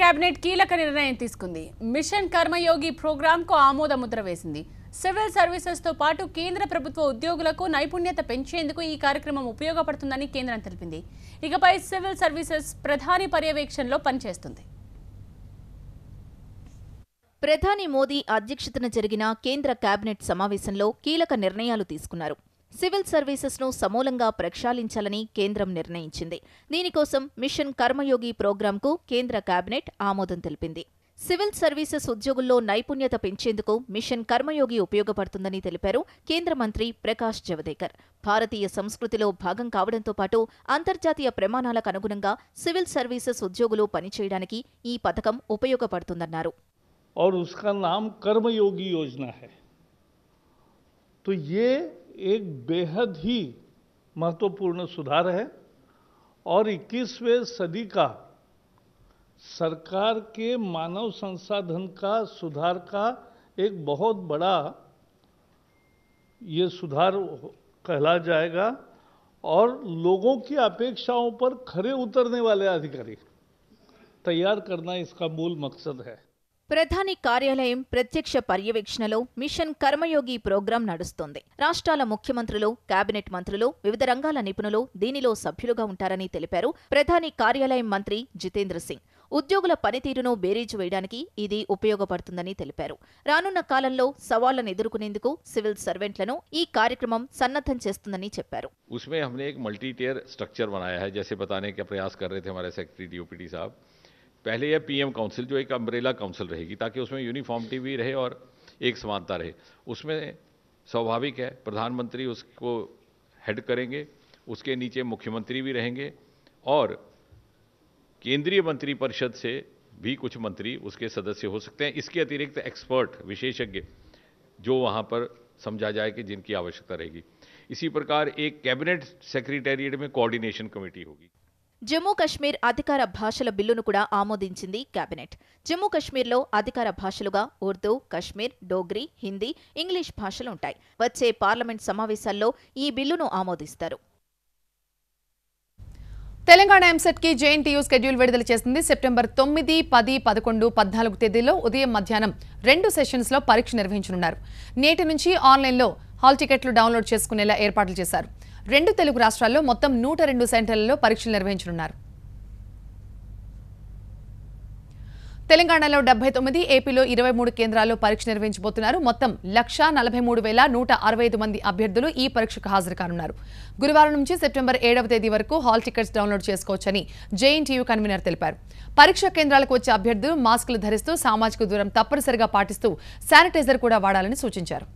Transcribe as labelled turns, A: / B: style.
A: cabinet కీలక నిర్ణయం తీసుకుంది మిషన్ కర్మయోగి ప్రోగ్రాంకు ఆమోద ముద్ర వేసింది సివిల్ సర్వీసెస్తో పాటు కేంద్ర ప్రభుత్వ ఉద్యోగులకు నైపుణ్యత పెంచేందుకు ఈ కార్యక్రమం ఉపయోగపడుతుందని కేంద్రం తెలిపింది ఇకపై సివిల్ సర్వీసెస్ ప్రధాని పర్యవేక్షణలో పనిచేస్తుంది ప్రధాని మోదీ అధ్యక్షతన జరిగిన కేంద్ర కేబినెట్ సమావేశంలో కీలక నిర్ణయాలు తీసుకున్నారు సివిల్ సర్వీసెస్ ను సమూలంగా ప్రక్షాళించాలని కేంద్రం నిర్ణయించింది దీనికోసం మిషన్ కర్మయోగి ప్రోగ్రాంకు కేంద్ర కేబినెట్ ఆమోదం తెలిపింది సివిల్ సర్వీసెస్ ఉద్యోగుల్లో నైపుణ్యత పెంచేందుకు మిషన్ కర్మయోగి ఉపయోగపడుతుందని తెలిపారు కేంద్ర మంత్రి ప్రకాష్ జవదేకర్ భారతీయ సంస్కృతిలో భాగం కావడంతో పాటు అంతర్జాతీయ ప్రమాణాలకు అనుగుణంగా సివిల్ సర్వీసెస్ ఉద్యోగులు పనిచేయడానికి ఈ పథకం ఉపయోగపడుతుందన్నారు
B: और उसका नाम कर्मयोगी योजना है तो ये एक बेहद ही महत्वपूर्ण सुधार है और 21वें सदी का सरकार के मानव संसाधन का सुधार का एक बहुत बड़ा ये सुधार कहला जाएगा और लोगों की अपेक्षाओं पर खरे उतरने वाले अधिकारी तैयार करना इसका मूल मकसद है
A: ప్రధాని కార్యాలయం ప్రత్యక్ష పర్యవేక్షణలో మిషన్ కర్మయోగి ప్రోగ్రాం నడుస్తోంది రాష్ట్రాల ముఖ్యమంత్రులు కేబినెట్ మంత్రులు వివిధ రంగాల నిపుణులు దీనిలో సభ్యులుగా ఉంటారని తెలిపారు ప్రధాని కార్యాలయం మంత్రి జితేంద్ర సింగ్ ఉద్యోగుల పనితీరును బేరీజు వేయడానికి ఇది ఉపయోగపడుతుందని తెలిపారు రానున్న కాలంలో సవాళ్లను ఎదుర్కొనేందుకు సివిల్ సర్వెంట్లను ఈ కార్యక్రమం సన్నద్ధం చేస్తుందని చెప్పారు
C: पहले यह पीएम काउंसिल जो एक अम्ब्रेला काउंसिल रहेगी ताकि उसमें यूनिफॉर्मिटी भी रहे और एक समानता रहे उसमें स्वाभाविक है प्रधानमंत्री उसको हेड करेंगे उसके नीचे मुख्यमंत्री भी रहेंगे और केंद्रीय मंत्री परिषद से भी कुछ मंत्री उसके सदस्य हो सकते हैं इसके अतिरिक्त एक्सपर्ट विशेषज्ञ जो वहाँ पर समझा जाए कि जिनकी आवश्यकता रहेगी इसी प्रकार एक कैबिनेट सेक्रेटेरिएट में कोऑर्डिनेशन कमेटी होगी
A: జమ్మూ కశ్మీర్ అధికార భాషల బిల్లును కూడా ఆమోదించింది కేబినెట్ జమ్మూ కశ్మీర్లో అధికార భాషలుగా ఉర్దూ కశ్మీర్ డోగ్రీ హిందీ ఇంగ్లీష్ భాషలు ఉంటాయి వచ్చే పార్లమెంట్ సమావేశాల్లో ఈ బిల్లును ఆమోదిస్తారు
D: తెలంగాణ కి జేఎన్టీయూ స్కెడ్యూల్ విడుదల చేసింది సెప్టెంబర్ తొమ్మిది పది పదకొండు పద్నాలుగు తేదీల్లో ఉదయం మధ్యాహ్నం రెండు సెషన్స్లో పరీక్ష నిర్వహించనున్నారు నేటి నుంచి ఆన్లైన్లో హాల్ టికెట్లు డౌన్లోడ్ చేసుకునేలా ఏర్పాట్లు చేశారు రెండు తెలుగు రాష్ట్రాల్లో మొత్తం నూట రెండు సెంటర్లలో పరీక్షలు నిర్వహించనున్నారు తెలంగాణలో డెబ్బై తొమ్మిది ఏపీలో ఇరవై మూడు కేంద్రాల్లో పరీక్ష నిర్వహించబోతున్నారు మొత్తం లక్షా నలభై మూడు వేల నూట అరవై ఐదు మంది అభ్యర్థులు ఈ పరీక్షకు హాజరు కానున్నారు గురువారం నుంచి సెప్టెంబర్ ఏడవ తేదీ వరకు హాల్ టికెట్స్ డౌన్లోడ్ చేసుకోవచ్చని జేఎన్టీయూ కన్వీనర్ తెలిపారు పరీక్ష కేంద్రాలకు వచ్చే అభ్యర్థులు మాస్కులు ధరిస్తూ సామాజిక దూరం తప్పనిసరిగా పాటిస్తూ శానిటైజర్ కూడా వాడాలని సూచించారు